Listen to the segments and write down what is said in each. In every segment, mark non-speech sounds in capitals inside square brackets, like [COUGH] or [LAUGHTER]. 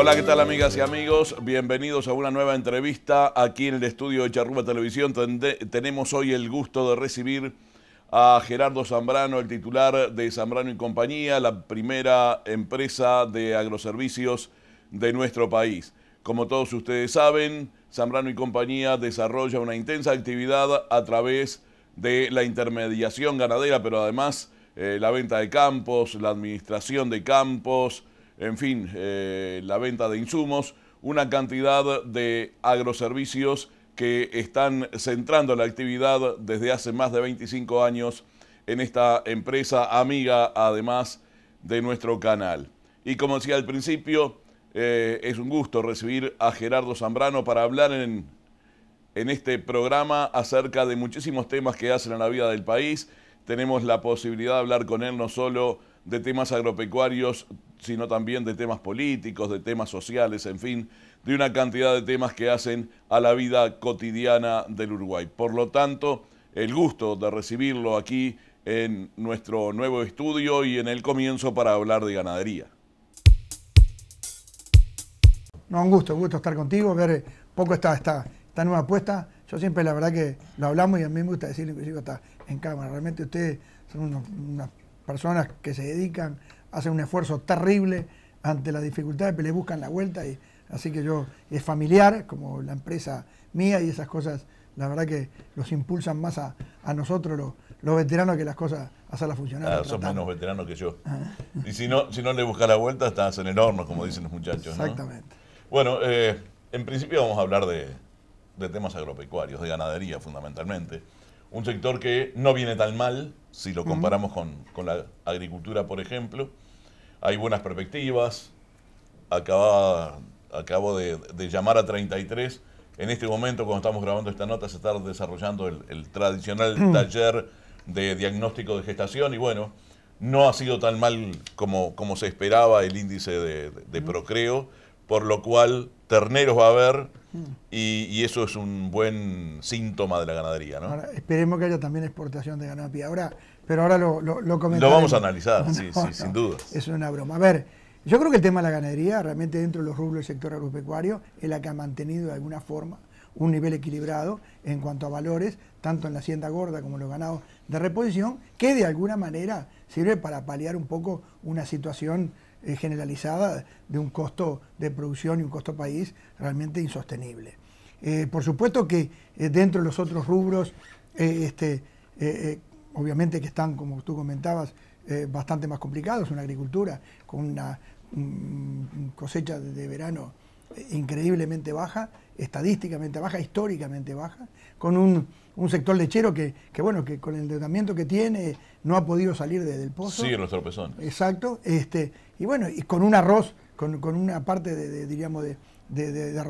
Hola, ¿qué tal amigas y amigos? Bienvenidos a una nueva entrevista aquí en el estudio de Charruba Televisión. tenemos hoy el gusto de recibir a Gerardo Zambrano, el titular de Zambrano y Compañía, la primera empresa de agroservicios de nuestro país. Como todos ustedes saben, Zambrano y Compañía desarrolla una intensa actividad a través de la intermediación ganadera, pero además eh, la venta de campos, la administración de campos, en fin, eh, la venta de insumos, una cantidad de agroservicios que están centrando la actividad desde hace más de 25 años en esta empresa amiga, además de nuestro canal. Y como decía al principio, eh, es un gusto recibir a Gerardo Zambrano para hablar en, en este programa acerca de muchísimos temas que hacen a la vida del país. Tenemos la posibilidad de hablar con él no solo de temas agropecuarios, sino también de temas políticos, de temas sociales, en fin, de una cantidad de temas que hacen a la vida cotidiana del Uruguay. Por lo tanto, el gusto de recibirlo aquí en nuestro nuevo estudio y en el comienzo para hablar de ganadería. No, un gusto, un gusto estar contigo, ver eh, poco esta, esta, nueva apuesta. Yo siempre la verdad que lo hablamos y a mí me gusta decirlo inclusive está en cámara. Realmente ustedes son unos, unas personas que se dedican, hacen un esfuerzo terrible ante la dificultad, pero le buscan la vuelta. Y, así que yo, es familiar, como la empresa mía y esas cosas, la verdad que los impulsan más a, nosotros los, veteranos que las cosas hacerlas funcionar. Ah, son menos veteranos que yo. Ah. Y si no, si no le buscas la vuelta, estás en el horno, como dicen los muchachos. Exactamente. Bueno, eh, en principio vamos a hablar de, de temas agropecuarios, de ganadería fundamentalmente un sector que no viene tan mal si lo comparamos con, la agricultura, por ejemplo. Hay buenas perspectivas. Acaba, acabo de, llamar a 33. En este momento, cuando estamos grabando esta nota, se está desarrollando el, tradicional taller de diagnóstico de gestación y bueno, no ha sido tan mal como, como se esperaba el índice de procreo por lo cual terneros va a haber y, eso es un buen síntoma de la ganadería. ¿no? Ahora, esperemos que haya también exportación de ganado Ahora, pero ahora lo, Lo vamos a analizar, [LAUGHS] sin duda. es una broma. A ver, yo creo que el tema de la ganadería, realmente dentro de los rubros del sector agropecuario, es la que ha mantenido de alguna forma un nivel equilibrado en cuanto a valores, tanto en la hacienda gorda como en los ganados de reposición, que de alguna manera sirve para paliar un poco una situación eh, generalizada de un costo de producción y un costo país realmente insostenible. Eh, por supuesto que eh, dentro de los otros rubros, este, obviamente que están, como tú comentabas, bastante más complicados, una agricultura con una cosecha de verano increíblemente baja, estadísticamente baja, históricamente baja, con un, sector lechero que, que, bueno, que con el tratamiento que tiene no ha podido salir del pozo. Sigue sí, los tropezones. Exacto. Este, y bueno, y con un arroz, con, con una parte, de diríamos, de, de, de,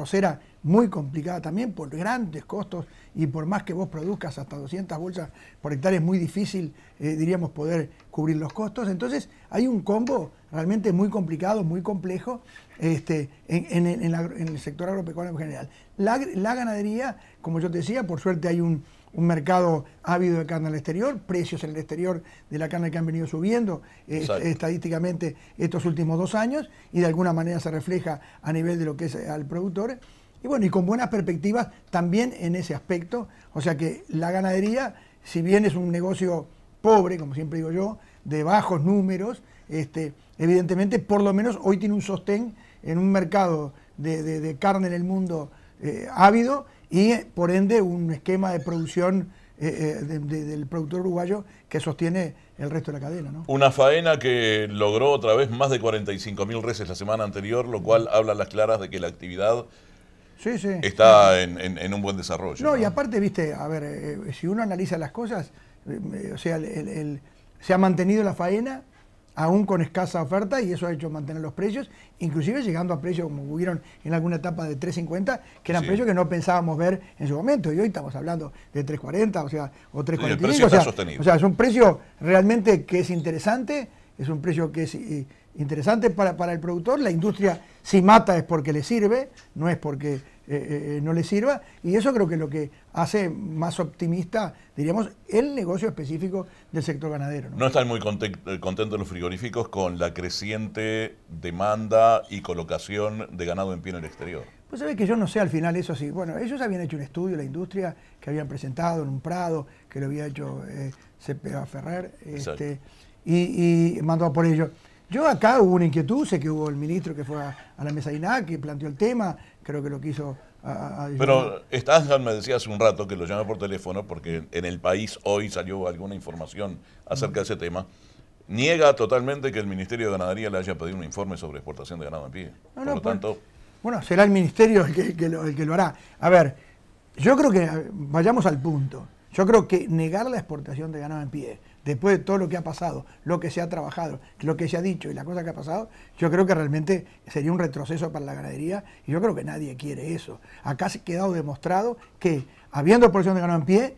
muy complicada también por grandes costos y por más que vos produzcas hasta 200 bolsas por hectárea es muy difícil, eh, diríamos, poder cubrir los costos. Entonces hay un combo realmente muy complicado, muy complejo este, en, el sector agropecuario en general. La, la, ganadería, como yo te decía, por suerte hay un, un mercado ávido de carne al exterior, precios en el exterior de la carne que han venido subiendo eh, estadísticamente estos últimos dos años y de alguna manera se refleja a nivel de lo que es eh, al productor. Y bueno, y con buenas perspectivas también en ese aspecto. O sea que la ganadería, si bien es un negocio pobre, como siempre digo yo, de bajos números, este, evidentemente por lo menos hoy tiene un sostén en un mercado de, carne en el mundo eh, ávido y por ende un esquema de producción eh, eh, del productor uruguayo que sostiene el resto de la cadena. Una faena que logró otra vez más de 45 mil reses la semana anterior, lo cual habla a las claras de que la actividad está En, un buen desarrollo. No, y aparte, viste, a ver, eh, si uno analiza las cosas, o sea, se ha mantenido la faena aún con escasa oferta, y eso ha hecho mantener los precios, inclusive llegando a precios como hubieron en alguna etapa de 3.50, que eran precios que no pensábamos ver en su momento, y hoy estamos hablando de 3.40, o sea, o 3.45, sí, o, sea, o sea, es un precio realmente que es interesante, es un precio que es eh, interesante para, para el productor, la industria si mata es porque le sirve, no es porque eh, eh, eh, no le sirva. Y eso creo que lo que hace más optimista, diríamos, el negocio específico del sector ganadero. No, están muy contentos los frigoríficos con la creciente demanda y colocación de ganado en pie en el exterior. Pues sabes que yo no sé al final eso sí. Bueno, ellos habían hecho un estudio, la industria, que habían presentado en un prado, que lo había hecho eh, CPA Ferrer, este, y, mandó por ello yo acá hubo una inquietud, sé que hubo el ministro que fue a, la mesa de INAC, que planteó el tema, creo que lo quiso... Pero Estás me decía hace un rato que lo llama por teléfono porque en el país hoy salió alguna información acerca de ese tema. Niega totalmente que el Ministerio de Ganadería le haya pedido un informe sobre exportación de ganado en pie. No, lo pues, tanto... Bueno, será el Ministerio el que lo hará. A ver, yo creo que vayamos al punto. Yo creo que negar la exportación de ganado en pie después de todo lo que ha pasado, lo que se ha trabajado, lo que se ha dicho y la cosa que ha pasado, yo creo que realmente sería un retroceso para la ganadería y yo creo que nadie quiere eso. Acá se ha quedado demostrado que habiendo producción de ganado en pie,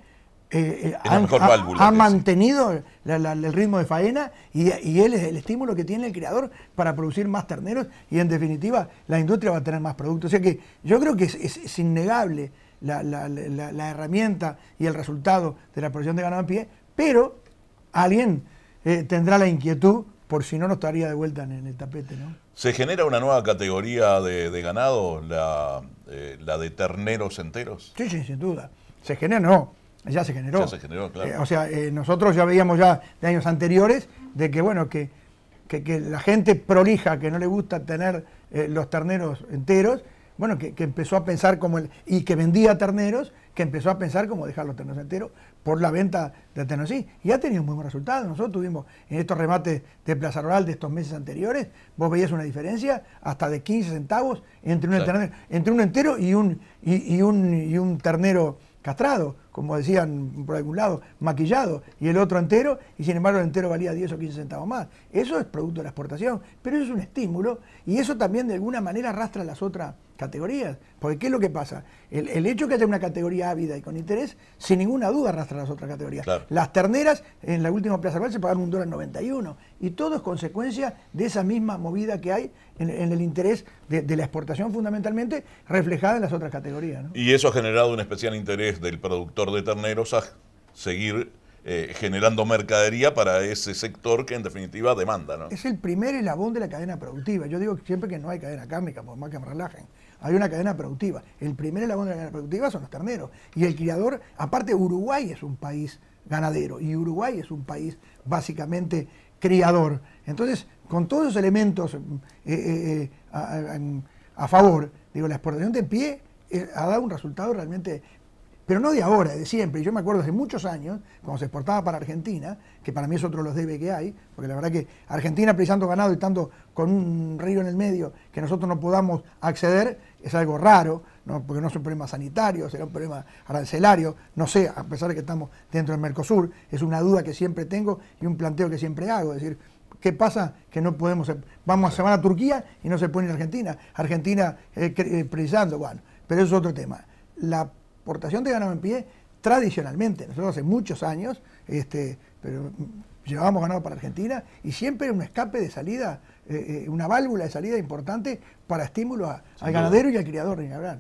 eh, eh, ha, mantenido el ritmo de faena y, él es el estímulo que tiene el criador para producir más terneros y en definitiva la industria va a tener más productos. O sea que yo creo que es, innegable la, la, herramienta y el resultado de la producción de ganado en pie, pero alguien eh, tendrá la inquietud, por si no, no estaría de vuelta en, el tapete. ¿Se genera una nueva categoría de, ganado, eh, la, de terneros enteros? Sí, sin duda. Se genera, no, ya se generó. Ya se generó, claro. Eh, o sea, nosotros ya veíamos ya de años anteriores de que, bueno, que la gente prolija, que no le gusta tener los terneros enteros, bueno, que, empezó a pensar como el, y que vendía terneros, que empezó a pensar como dejar los terneros enteros por la venta de terneros. Y ha tenido muy buen resultado. Nosotros tuvimos en estos remates de Plaza Rural de estos meses anteriores, vos veías una diferencia hasta de 15 centavos entre un, entero y un, y, un, y un ternero castrado, como decían por algún lado, maquillado, y el otro entero, y sin embargo el entero valía 10 o 15 centavos más. Eso es producto de la exportación, pero eso es un estímulo y eso también de alguna manera arrastra las otras categorías. Porque ¿qué es lo que pasa? El, hecho de que haya una categoría ávida y con interés, sin ninguna duda arrastra las otras categorías. Las terneras en la última Plaza se pagaron un dólar 91 y todo es consecuencia de esa misma movida que hay en, el interés de, la exportación fundamentalmente reflejada en las otras categorías. Y eso ha generado un especial interés del productor de terneros a seguir eh, generando mercadería para ese sector que en definitiva demanda. Es el primer eslabón de la cadena productiva. Yo digo siempre que no hay cadena cámica, por más que me relajen. Hay una cadena productiva. El primer elabón de la cadena productiva son los terneros. Y el criador, aparte Uruguay es un país ganadero y Uruguay es un país básicamente criador. Entonces, con todos los elementos eh, eh, a, a favor, digo, la exportación de pie ha dado un resultado realmente pero no de ahora, de siempre. Yo me acuerdo hace muchos años, cuando se exportaba para Argentina, que para mí es otro de los debe que hay, porque la verdad que Argentina precisando ganado y estando con un río en el medio que nosotros no podamos acceder, es algo raro, porque no es un problema sanitario, será un problema arancelario, no sé, a pesar de que estamos dentro del Mercosur, es una duda que siempre tengo y un planteo que siempre hago, es decir, ¿Qué pasa? Que no podemos, vamos a semana a Turquía y no se pone en Argentina. Argentina eh, eh, precisando, bueno, pero eso es otro tema. La exportación de ganado en pie tradicionalmente. Nosotros hace muchos años, este, pero llevábamos ganado para Argentina y siempre un escape de salida, eh, eh, una válvula de salida importante para estímulo al ganadero y al criador, ni hablar.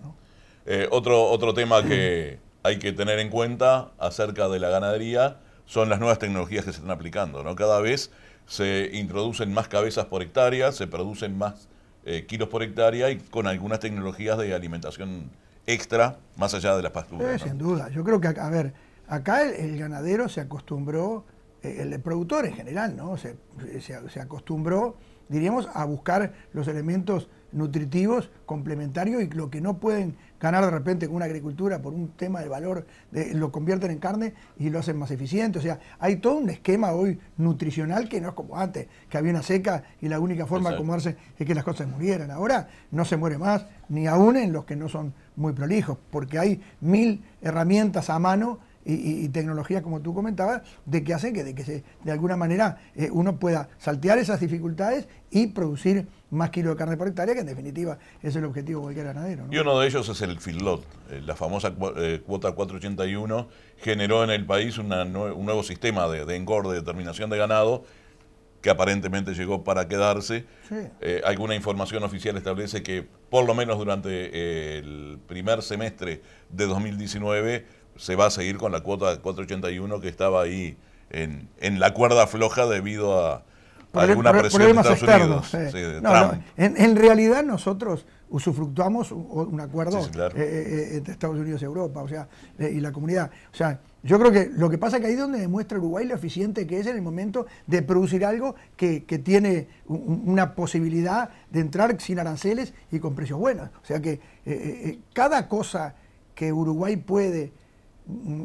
Eh, otro, otro tema que [CLEARS THROAT] hay que tener en cuenta acerca de la ganadería son las nuevas tecnologías que se están aplicando. ¿no? Cada vez se introducen más cabezas por hectárea, se producen más kilos por hectárea y con algunas tecnologías de alimentación extra más allá de las pasturas. Eh, sin duda, yo creo que, a ver, acá el, ganadero se acostumbró, eh, el, productor en general, ¿no? se, se acostumbró diríamos, a buscar los elementos nutritivos complementarios y lo que no pueden ganar de repente con una agricultura por un tema de valor, lo convierten en carne y lo hacen más eficiente. O sea, hay todo un esquema hoy nutricional que no es como antes, que había una seca y la única forma de comerse es que las cosas murieran. Ahora no se muere más, ni aún en los que no son muy prolijos, porque hay mil herramientas a mano y, y, como tú comentabas, de que hace que, de, que de alguna manera eh, uno pueda saltear esas dificultades y producir más kilos de carne por hectárea, que en definitiva es el objetivo de cualquier ganadero. Y uno de ellos es el fillot eh, la famosa eh, cuota 481 generó en el país un nuevo sistema de, engorde, de terminación de ganado, que aparentemente llegó para quedarse. alguna información oficial establece que por lo menos durante el primer semestre de 2019 se va a seguir con la cuota de 481 que estaba ahí en, la cuerda floja debido a, alguna presión de Estados Unidos. Eh. no, En, realidad nosotros usufructuamos un, acuerdo eh, eh, entre Estados Unidos y Europa, o sea, y la comunidad. O sea, yo creo que lo que pasa es que ahí es donde demuestra Uruguay lo eficiente que es en el momento de producir algo que, tiene una posibilidad de entrar sin aranceles y con precios buenos. O sea que cada cosa que Uruguay puede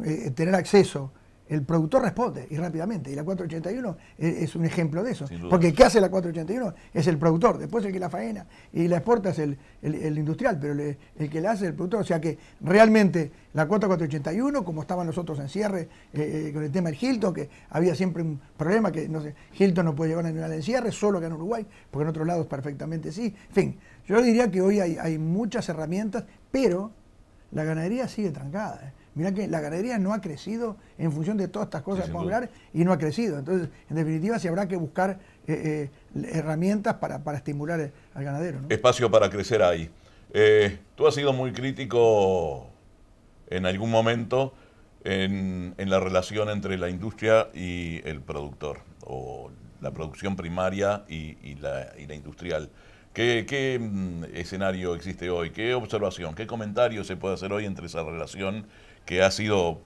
eh, eh, tener acceso, el productor responde y rápidamente. Y la 481 es, un ejemplo de eso. Porque ¿qué hace la 481 es el productor, después el que la faena y la exporta es el, industrial, pero el, que la hace es el productor. O sea que realmente la 4481, como estaban los otros en cierre eh, con el tema del Hilton, que había siempre un problema que no sé, Hilton no puede llevar Nivel en cierre, solo acá en Uruguay, porque en otros lados perfectamente sí. En fin, yo diría que hoy hay, hay muchas herramientas, pero la ganadería sigue trancada. Mirá que la ganadería no ha crecido en función de todas estas cosas vamos que hablar y no ha crecido. Entonces, en definitiva, sí habrá que buscar eh, eh, herramientas para, estimular al ganadero. Espacio para crecer ahí. Eh, tú has sido muy crítico en algún momento en, en, la relación entre la industria y el productor, o la producción primaria y, la, industrial. ¿Qué, ¿Qué, mm, escenario existe hoy? ¿Qué observación? ¿Qué comentario se puede hacer hoy entre esa relación que ha sido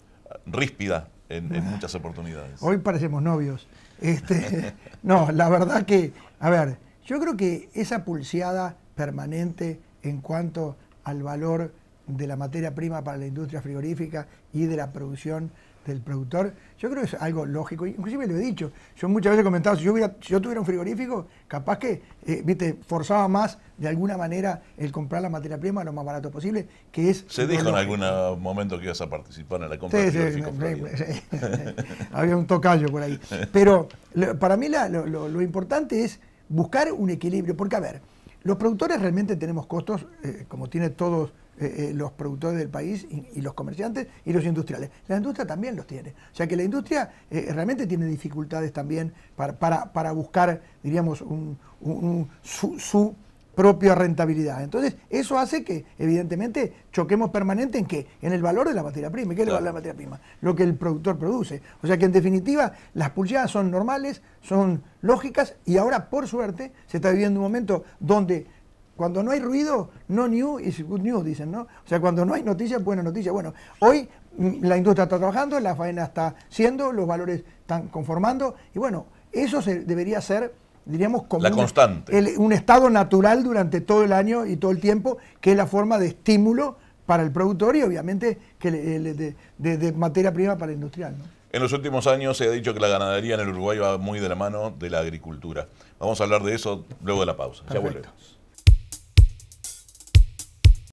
ríspida en, muchas oportunidades. Hoy parecemos novios. Este, [LAUGHS] no, la verdad que, a ver, yo creo que esa pulseada permanente en cuanto al valor de la materia prima para la industria frigorífica y de la producción del productor, yo creo que es algo lógico, inclusive lo he dicho, yo muchas veces he comentado, si yo, tuviera un frigorífico, capaz que, eh, viste, forzaba más de alguna manera el comprar la materia prima lo más barato posible, que es... Se dijo en algún momento que ibas a participar en la compra sí, de [LAUGHS] había un tocayo por ahí. Pero para mí lo, importante es buscar un equilibrio, porque a ver, los productores realmente tenemos costos, eh, como tiene todos eh, eh, los productores del país y, los comerciantes y los industriales. La industria también los tiene. O sea que la industria eh, realmente tiene dificultades también para, buscar, diríamos, su, propia rentabilidad. Entonces, eso hace que, evidentemente, choquemos permanente en qué? En el valor de la materia prima. qué es el valor de la materia prima? Lo que el productor produce. O sea que, en definitiva, las pulsadas son normales, son lógicas y ahora, por suerte, se está viviendo un momento donde cuando no hay ruido, no news is good news, dicen, ¿no? O sea, cuando no hay noticias, buena noticia. Bueno, hoy mm, la industria está trabajando, la faena está siendo, los valores están conformando, y bueno, eso se debería ser, diríamos, como la constante. Un, estado natural durante todo el año y todo el tiempo, que es la forma de estímulo para el productor y obviamente que eh, de, materia prima para el industrial. En los últimos años se ha dicho que la ganadería en el Uruguay va muy de la mano de la agricultura. Vamos a hablar de eso luego de la pausa. Ya